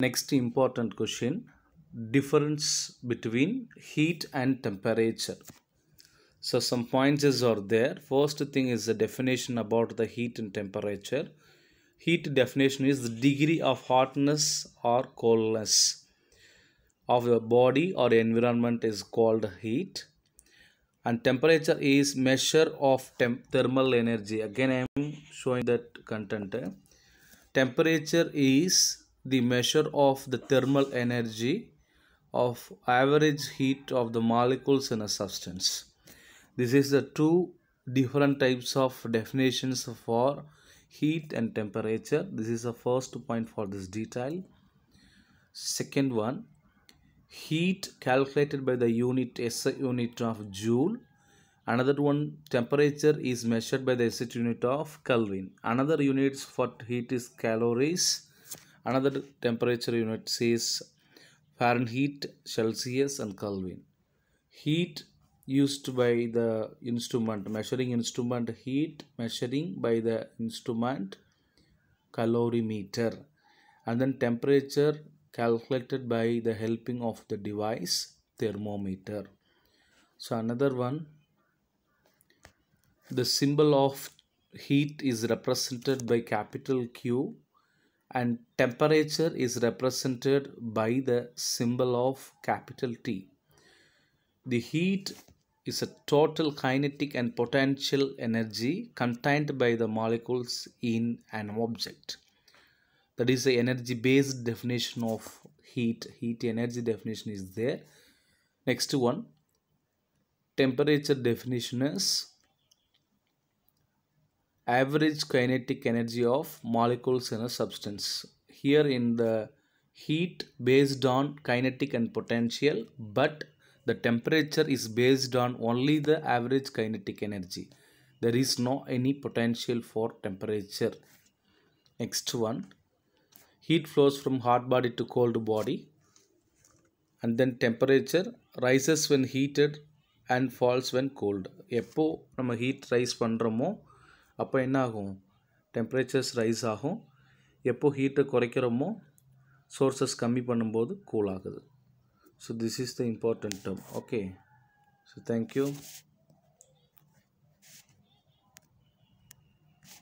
Next important question difference between heat and temperature. So some points are there. First thing is the definition about the heat and temperature. Heat definition is the degree of hotness or coldness of the body or environment is called heat. And temperature is measure of thermal energy. Again I am showing that content. Temperature is the measure of the thermal energy of average heat of the molecules in a substance. This is the two different types of definitions for heat and temperature. This is the first point for this detail. Second one, heat calculated by the unit SI unit of joule. Another one, temperature is measured by the SI unit of Kelvin. Another units for heat is calories Another temperature unit says Fahrenheit, Celsius and Kelvin. Heat used by the instrument, measuring instrument heat, measuring by the instrument calorimeter and then temperature calculated by the helping of the device thermometer. So another one, the symbol of heat is represented by capital Q and temperature is represented by the symbol of capital T. The heat is a total kinetic and potential energy contained by the molecules in an object. That is the energy based definition of heat. Heat energy definition is there. Next one, temperature definition is average kinetic energy of molecules in a substance. Here in the heat based on kinetic and potential but the temperature is based on only the average kinetic energy. There is no any potential for temperature. Next one, heat flows from hot body to cold body and then temperature rises when heated and falls when cold. Epo, nama heat rise mo. அப்போ என்ன ஆகும் டெம்ப்ரேச்சர்ஸ் rice ஆகும் எப்போ ஹீட்டை குறைக்கிறோமோ sources கம்மி பண்ணும்போது cool ஆகுது so this is the important term okay so thank you